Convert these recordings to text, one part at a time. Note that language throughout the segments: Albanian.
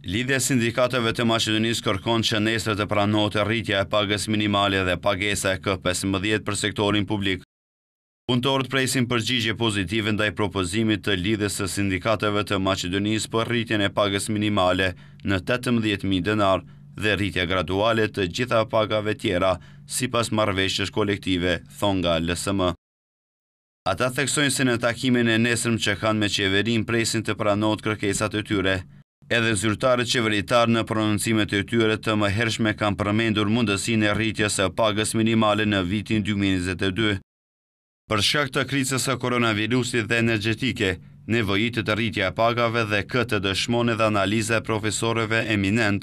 Lidhja sindikateve të Macedonisë kërkon që nesër të pranohet rritja e pagës minimale dhe pagesa e K15 për sektorin publik. Punëtorët presin përgjigje pozitive ndaj propozimit të lidhjes së sindikateve të Macedonisë për rritjen e pagës minimale në 18000 denar dhe rritja graduale të gjitha pagave tjera sipas marrëveshjes kolektive, thon nga LSM. Ata theksojnë se në takimin e nesërm që kanë me qeverin presin të pranohet kërkesat e tyre, edhe zyrtarët qeveritar në prononcimet e tyre të më hershme kanë përmendur mundësine rritja së pagës minimale në vitin 2022. Për shkak të krisës e koronavirusit dhe energetike, nevojit të rritja pagave dhe këtë dëshmone dhe analiza e profesoreve eminent,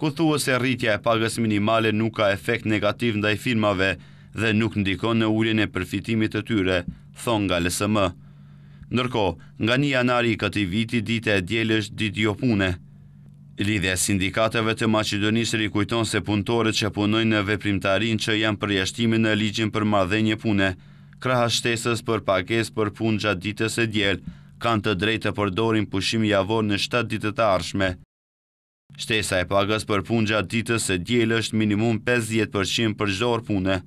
ku thua se rritja e pagës minimale nuk ka efekt negativ ndaj firmave dhe nuk ndikon në ullin e përfitimit të tyre, thonë nga lësëmë. Nërko, nga një janari këti viti dite e djelësht ditë jo pune. Lidhe sindikateve të Macedonisë rikujton se punëtorët që punojnë në veprimtarin që janë përjashtimin në ligjin për madhenje pune, kraha shtesës për pakes për punë gjatë ditës e djelë, kanë të drejtë të përdorin pushim javor në 7 ditët e arshme. Shtesa e pagës për punë gjatë ditës e djelë është minimum 50% për gjdo orë pune.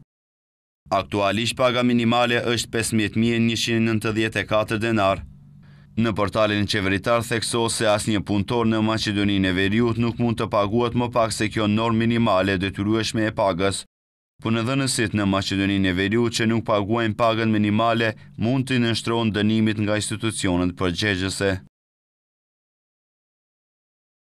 Aktualisht paga minimale është 5.194 denar. Në portalin qeveritar thekso se as një punëtor në Macedonin e Veriut nuk mund të paguat më pak se kjo norm minimale dhe të rrueshme e pagës. Për në dhënësit në Macedonin e Veriut që nuk paguajnë pagën minimale mund të nështronë dënimit nga institucionet për